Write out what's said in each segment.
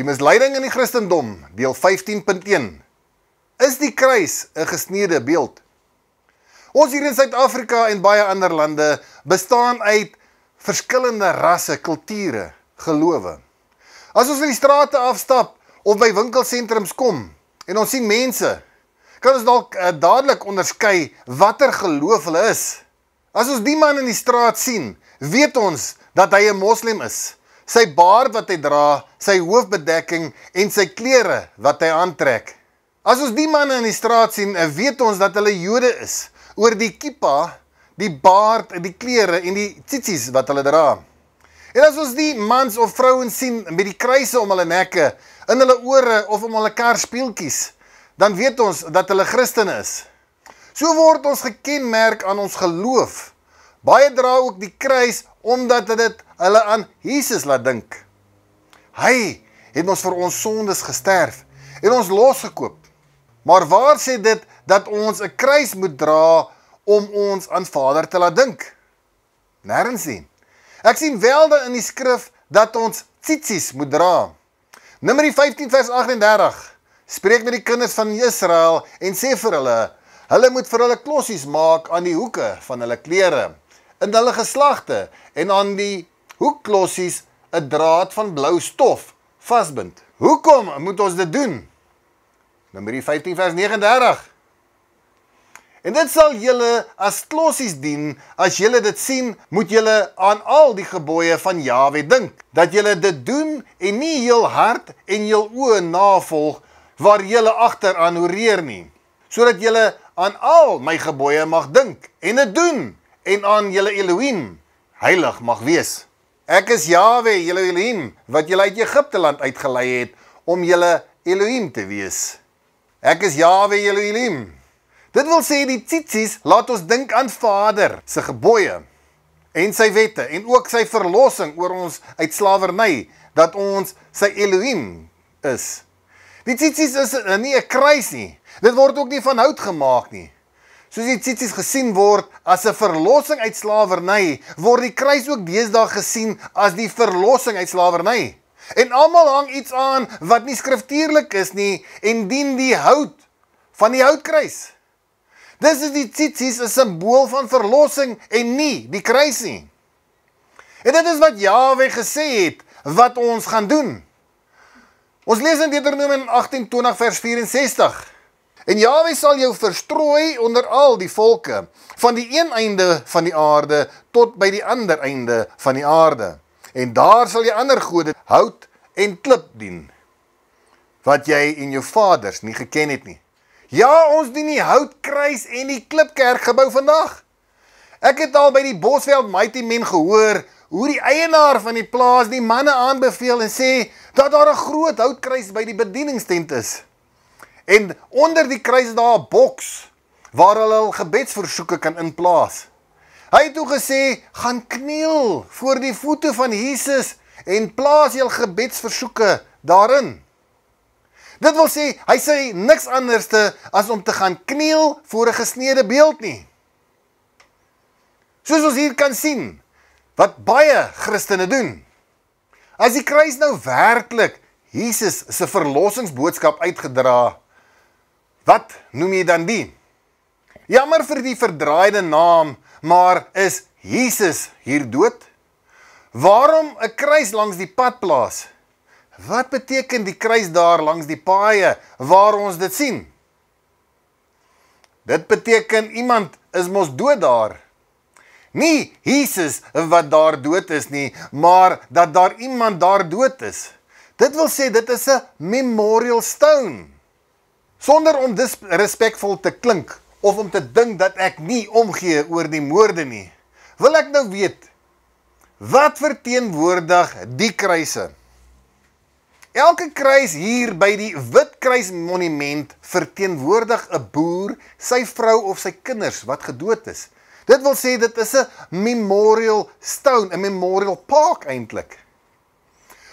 Die misleiding in die Christendom, deel 15.1. Is die kruis 'n gesneede beeld? Ons hier in Suid-Afrika en baie ander lande bestaan uit verskillende rasse, kulture, gelowe. As ons in die strate afstap of by winkelsentrums kom en ons sien mense, kan ons dalk uh, dadelik onderskei watter geloof hulle is. As ons die man in die straat sien, weet ons dat hy 'n moslim is sy baard wat hy dra, sy hoofbedekking en sy klere wat hy aantrek. As ons die manne in die straat sien, eh, weet ons dat hulle Jode is, oor die kippa, die baard, die klere en die tsitsies wat hulle dra. En as ons die mans of vrouens sien met die kruise om hulle nekke, in hulle ore of om hulle kar speeltjies, dan weet ons dat hulle Christene is. So word ons gekenmerk aan ons geloof. Baie dra ook die kruis omdat dit hulle aan Jesus laat dink. Hy het ons vir ons sondes gesterf en ons losgekoop. Maar waar sê dit dat ons 'n kruis moet dra om ons aan Vader te laat dink? Nêrens sien. Ek sien welde in die skrif dat ons tsitsies moet dra. Numeri 15 vers 38. Spreek met die kinders van Israel en sê vir hulle, hulle moet vir hulle klossies maak aan die hoeke van hulle klere in hulle geslagte en aan die hoekklossies 'n draad van blou stof vasbind. Hoekom moet ons dit doen? Numeri 15 vers 39. En dit sal julle as klossies dien. As julle dit sien, moet julle aan al die gebooie van Jawe dink. Dat julle dit doen en nie heel hard en heel oë navolg waar julle agteraan horeer nie, sodat julle aan al my gebooie mag dink en dit doen en aan julle Elohim heilig mag wees. Ek is Jawe, julle Elohim, wat julle uit Egipte land uitgelei het om julle Elohim te wees. Ek is Jawe, julle Elohim. Dit wil sê die tsitsies laat ons dink aan Vader se gebooie en sy wette en ook sy verlossing oor ons uit slawerny dat ons sy Elohim is. Die tsitsies is nie 'n kruis nie. Dit word ook nie van hout gemaak nie. Soos die tsitsies gesien word as 'n verlossing uit slawerny, word die kruis ook deesdae gesien as die verlossing uit slawerny. En almal hang iets aan wat nie skriftuurlik is nie en dien die hout van die houtkruis. Dis is die tsitsies 'n simbool van verlossing en nie die kruis nie. En dit is wat Jawe gesê het wat ons gaan doen. Ons lees in Deuteronomium 28 vers 64. En Jawe sal jou verstrooi onder al die volke, van die een einde van die aarde tot by die ander einde van die aarde. En daar sal jy ander gode hout en klip dien wat jy en jou vaders nie geken het nie. Ja, ons dien die houtkruis en die klipkerk gebou vandag. Ek het al by die Bosveld Mighty Men gehoor hoe die eienaar van die plaas die manne aanbeveel en sê dat daar 'n groot houtkruis by die bedieningstent is. En onder die kruis daar 'n boks waar hulle hul gebedsversoeke kan inplaas. Hy het toe gesê, "Gaan kniel voor die voete van Jesus en plaas jul gebedsversoeke daarin." Dit wil sê hy sê niks anderste as om te gaan kniel voor 'n gesneede beeld nie. Soos ons hier kan sien wat baie Christene doen. As die kruis nou werklik Jesus se verlossingsboodskap uitgedra het, Wat noem jy dan die? Jammer vir die verdraaide naam, maar is Jesus hier dood? Waarom 'n kruis langs die pad plaas? Wat beteken die kruis daar langs die paaie waar ons dit sien? Dit beteken iemand is mos dood daar. Nie Jesus wat daar dood is nie, maar dat daar iemand daar dood is. Dit wil sê dit is 'n memorial stone sonder om disrespekvol te klink of om te dink dat ek nie omgee oor die moorde nie. Wil ek nou weet wat verteenwoordig die kruise? Elke kruis hier by die Witkruis monument verteenwoordig 'n boer, sy vrou of sy kinders wat gedood is. Dit wil sê dit is 'n memorial stone, 'n memorial park eintlik.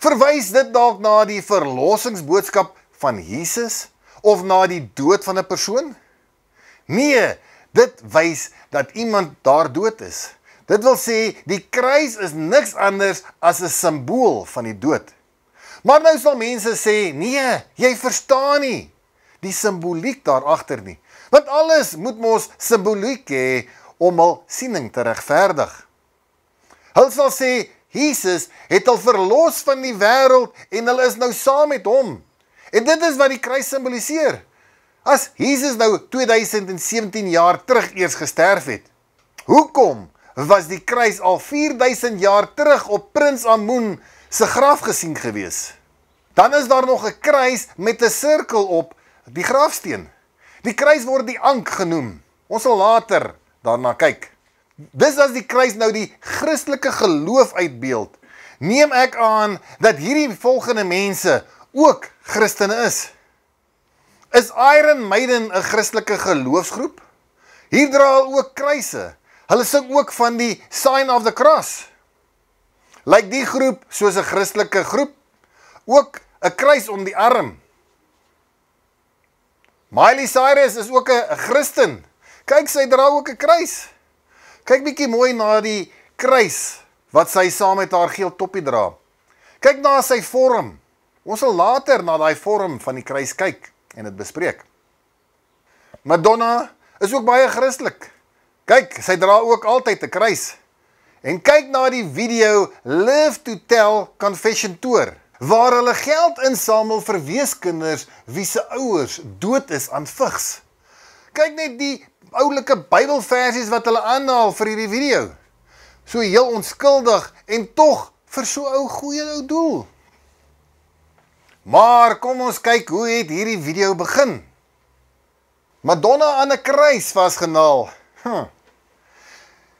Verwys dit dalk na die verlossingsboodskap van Jesus? of na die dood van 'n persoon? Nee, dit wys dat iemand daar dood is. Dit wil sê die kruis is niks anders as 'n simbool van die dood. Maar nou sal mense sê, "Nee, jy verstaan nie die simboliek daar agter nie." Want alles moet mos simboliek hê om al siening te regverdig. Hulle sal sê Jesus het al verlos van die wêreld en hulle is nou saam met hom. En dit is wat die kruis simboliseer. As Jesus nou 2017 jaar terug eers gesterf het, hoekom was die kruis al 4000 jaar terug op Prins Amun se graf gesien gewees? Dan is daar nog 'n kruis met 'n sirkel op die grafsteen. Die kruis word die ank genoem. Ons sal later daarna kyk. Dis as die kruis nou die Christelike geloof uitbeeld. Neem ek aan dat hierdie volgende mense ook Christene is. Is Iron Maiden 'n Christelike geloofsgroep? Hier dra hulle ook kruise. Hulle sing ook van die sign of the cross. Lyk die groep soos 'n Christelike groep? Ook 'n kruis om die arm. Miley Cyrus is ook 'n Christen. Kyk, sy dra ook 'n kruis. Kyk bietjie mooi na die kruis wat sy saam met haar geel toppie dra. Kyk na sy vorm. Ons sal later na daai vorm van die kruis kyk en dit bespreek. Madonna is ook baie Christelik. Kyk, sy dra ook altyd 'n kruis. En kyk na die video Live to Tell Confession Tour waar hulle geld insamel vir weeskinders wie se ouers dood is aan vigs. Kyk net die oulike Bybelversies wat hulle aanhaal vir hierdie video. So heel onskuldig en tog vir so ou goeie ou doel. Maar kom ons kyk hoe het hierdie video begin. Madonna aan 'n kruis was genaal. Hm.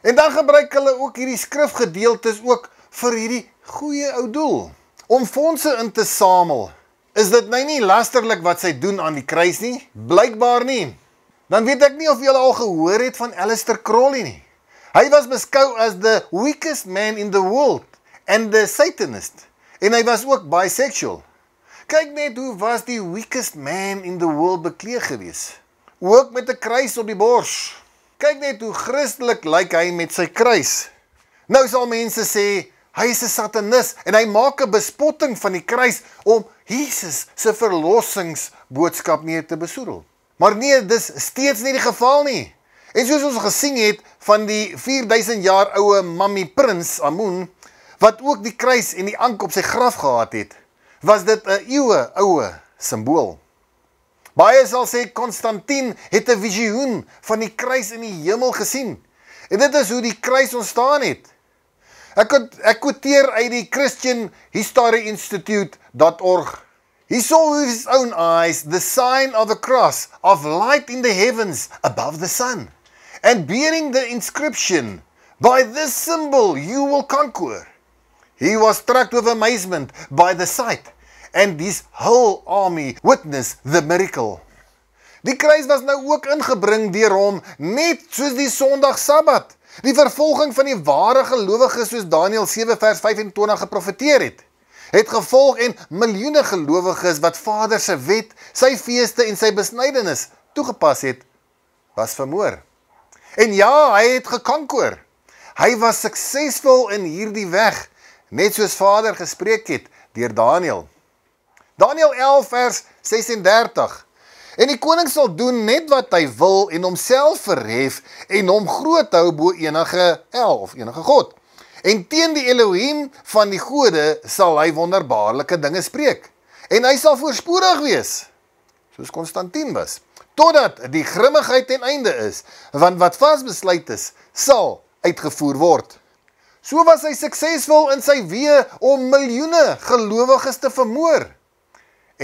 En dan gebruik hulle ook hierdie skrifgedeeltes ook vir hierdie goeie ou doel om fondse in te samel. Is dit nou nie lasterlik wat sy doen aan die kruis nie? Blykbaar nie. Dan weet ek nie of julle al gehoor het van Alistair Crowley nie. Hy was beskou as the weakest man in the world and the satanist. En hy was ook bisexual. Kyk net hoe was die weakest man in the world bekleed gewees. Ook met 'n kruis op die bors. Kyk net hoe Christelik lyk hy met sy kruis. Nou sal mense sê hy is 'n satanus en hy maak 'n bespotting van die kruis om Jesus se verlossingsboodskap nie te besoedel. Maar nee, dis steeds nie die geval nie. En soos ons gesien het van die 4000 jaar ouë mammie prins Amun wat ook die kruis en die ank op sy graf gehad het was dit 'n eeue oue simbool. Baie sal sê Konstantin het 'n visioen van die kruis in die hemel gesien. En dit is hoe die kruis ontstaan het. Ek kon ek quoteer uit die Christian History Institute.org. He saw with his own eyes the sign of the cross of light in the heavens above the sun and bearing the inscription by this symbol you will conquer. He was struck with amazement by the sight and his whole army witnessed the miracle. Die kruis was nou ook ingebring deur hom net soos die Sondag Sabbat, die vervolging van die ware gelowiges soos Daniël 7 vers 25 geprofeteer het. Het gevolg en miljoene gelowiges wat Vader se wet, sy feeste en sy besnydenis toegepas het, was vermoor. En ja, hy het gekankoor. Hy was suksesvol in hierdie weg net soos Vader gespreek het deur Daniël. Daniël 11 vers 36. En die koning sal doen net wat hy wil en homself verhef en hom groot hou bo enige el of enige god. En teen die Elohim van die gode sal hy wonderbaarlike dinge spreek. En hy sal voorspoedig wees soos Konstantin was totdat die grimmigheid ten einde is want wat vasbesluit is sal uitgevoer word. So was hy suksesvol in sy wee om miljoene gelowiges te vermoor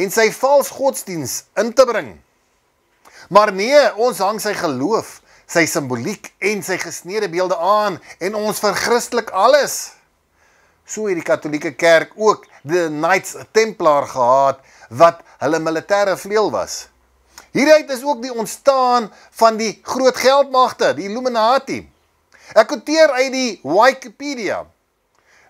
en sy vals godsdiens in te bring. Maar nee, ons hang sy geloof, sy simboliek en sy gesneede beelde aan en ons verchristelik alles. So het die katholieke kerk ook die Knights Templar gehad wat hulle militêre vleuel was. Hieruit is ook die ontstaan van die groot geldmagte, die Illuminati Ek quoteer uit die Wikipedia.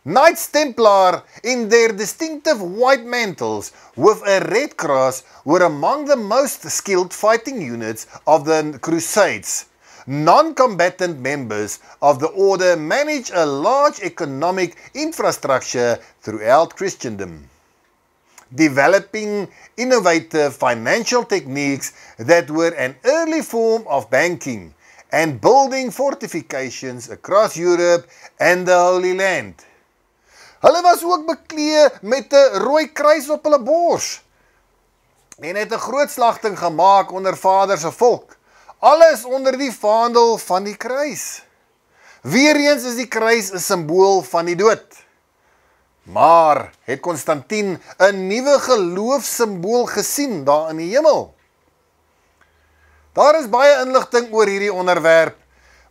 Knights Templar in their distinctive white mantles with a red cross were among the most skilled fighting units of the Crusades. Non-combatant members of the order manage a large economic infrastructure throughout Christendom, developing innovative financial techniques that were an early form of banking and building fortifications across Europe and the Holy Land. Hulle was ook beklee met 'n rooi kruis op hulle bors en het 'n groot slagting gemaak onder Vader se volk. Alles onder die vaandel van die kruis. Weereens is die kruis 'n simbool van die dood. Maar het Konstantin 'n nuwe geloofssimbool gesien daar in die hemel? Daar is baie inligting oor hierdie onderwerp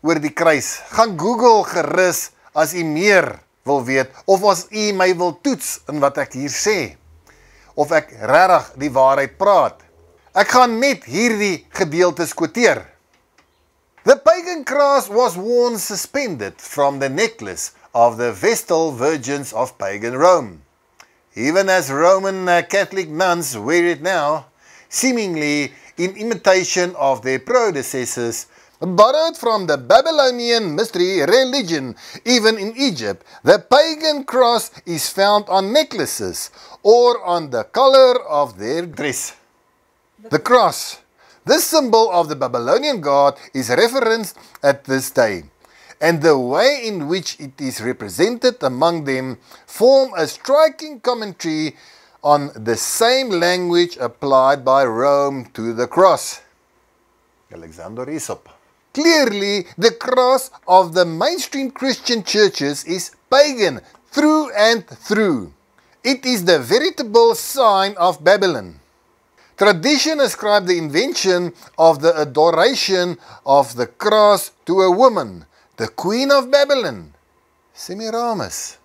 oor die kruis. Gaan Google gerus as u meer wil weet of as u my wil toets in wat ek hier sê of ek regtig die waarheid praat. Ek gaan net hierdie gedeeltes quoteer. The pagan cross was worn suspended from the necklace of the Vestal Virgins of pagan Rome. Even as Roman uh, Catholic nuns wear it now, seemingly in imitation of their predecessors, borrowed from the Babylonian mystery religion. Even in Egypt, the pagan cross is found on necklaces or on the collar of their dress. The cross. This symbol of the Babylonian god is referenced at this day, and the way in which it is represented among them form a striking commentary on the same language applied by Rome to the cross. Alexander Aesop. Clearly, the cross of the mainstream Christian churches is pagan through and through. It is the veritable sign of Babylon. Tradition ascribed the invention of the adoration of the cross to a woman, the queen of Babylon, Semiramis.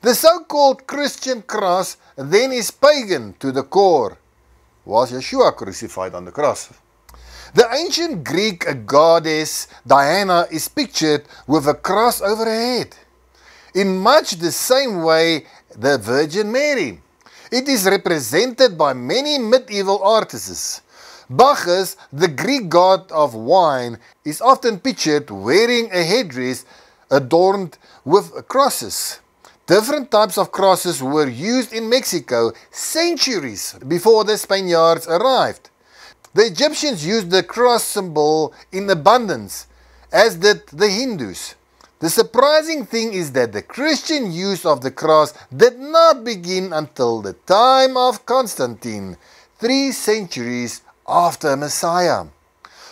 The so-called Christian cross then is pagan to the core. Was Yeshua crucified on the cross? The ancient Greek goddess Diana is pictured with a cross over her head. In much the same way the Virgin Mary. It is represented by many medieval artists. Bacchus, the Greek god of wine, is often pictured wearing a headdress adorned with crosses. Different types of crosses were used in Mexico centuries before the Spaniards arrived. The Egyptians used the cross symbol in abundance, as did the Hindus. The surprising thing is that the Christian use of the cross did not begin until the time of Constantine, three centuries after Messiah.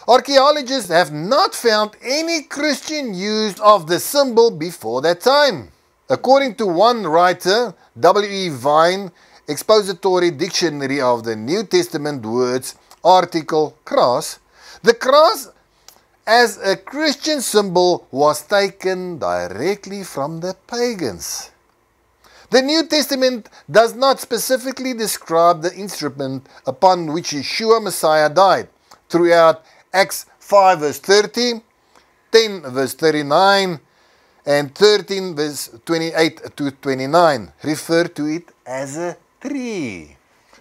Archaeologists have not found any Christian use of the symbol before that time. According to one writer, W.E. Vine, Expository Dictionary of the New Testament Words, article Cross, the cross as a Christian symbol was taken directly from the pagans. The New Testament does not specifically describe the instrument upon which Yeshua Messiah died. Throughout Acts 5 verse 30, 10 verse 39, and 13 verse 28 to 29 refer to it as a tree.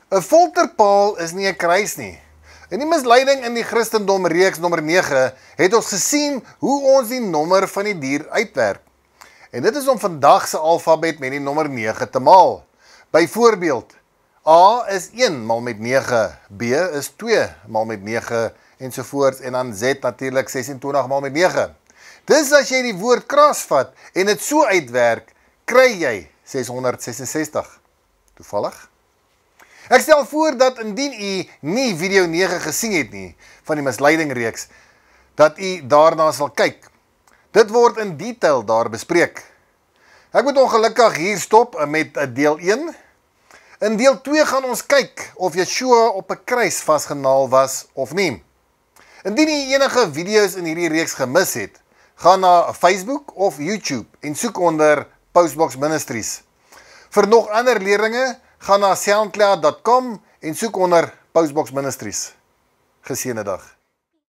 'n Folterpaal is nie 'n kruis nie. In die misleiding in die Christendom reeks nommer 9 het ons gesien hoe ons die nommer van die dier uitwerk. En dit is om vandag se alfabet met die nommer 9 te maal. Byvoorbeeld A is 1 maal met 9, B is 2 maal met 9 ensovoorts en dan Z natuurlik 26 maal met 9. Dis as jy die woord kras vat en dit so uitwerk, kry jy 666. Toevallig. Ek stel voor dat indien u nie video 9 gesien het nie van die misleiding reeks dat u daarna sal kyk. Dit word in detail daar bespreek. Ek moet ongelukkig hier stop met eh, deel 1. In deel 2 gaan ons kyk of Yeshua op 'n kruis vasgenaal was of nie. Indien u enige video's in hierdie reeks gemis het, gaan na Facebook of YouTube en soek onder Postbox Ministries. Vir nog ander leerlinge, gaan na soundcloud.com en soek onder Postbox Ministries. Geseënde dag.